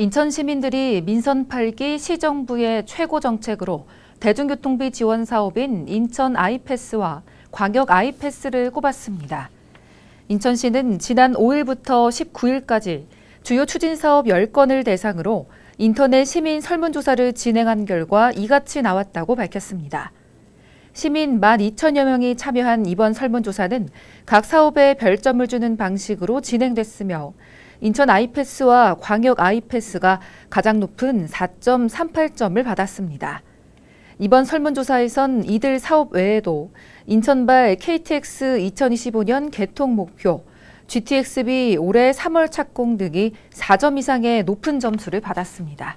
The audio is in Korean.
인천 시민들이 민선 8기 시정부의 최고 정책으로 대중교통비 지원 사업인 인천 아이패스와 광역 아이패스를 꼽았습니다. 인천시는 지난 5일부터 19일까지 주요 추진 사업 10건을 대상으로 인터넷 시민 설문조사를 진행한 결과 이같이 나왔다고 밝혔습니다. 시민 12,000여 명이 참여한 이번 설문조사는 각 사업에 별점을 주는 방식으로 진행됐으며 인천 아이패스와 광역 아이패스가 가장 높은 4.38점을 받았습니다. 이번 설문조사에선 이들 사업 외에도 인천발 KTX 2025년 개통 목표, GTXB 올해 3월 착공 등이 4점 이상의 높은 점수를 받았습니다.